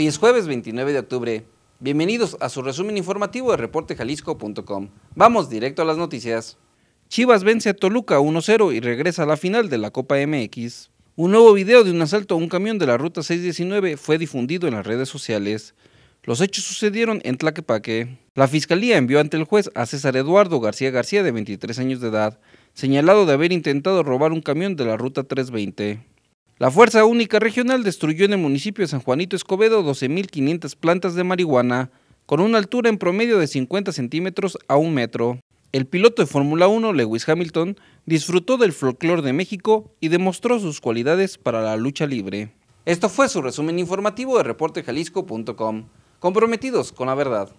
Hoy es jueves 29 de octubre. Bienvenidos a su resumen informativo de reportejalisco.com. Vamos directo a las noticias. Chivas vence a Toluca 1-0 y regresa a la final de la Copa MX. Un nuevo video de un asalto a un camión de la Ruta 619 fue difundido en las redes sociales. Los hechos sucedieron en Tlaquepaque. La fiscalía envió ante el juez a César Eduardo García García, de 23 años de edad, señalado de haber intentado robar un camión de la Ruta 320. La Fuerza Única Regional destruyó en el municipio de San Juanito Escobedo 12.500 plantas de marihuana, con una altura en promedio de 50 centímetros a un metro. El piloto de Fórmula 1, Lewis Hamilton, disfrutó del folclore de México y demostró sus cualidades para la lucha libre. Esto fue su resumen informativo de reportejalisco.com. Comprometidos con la verdad.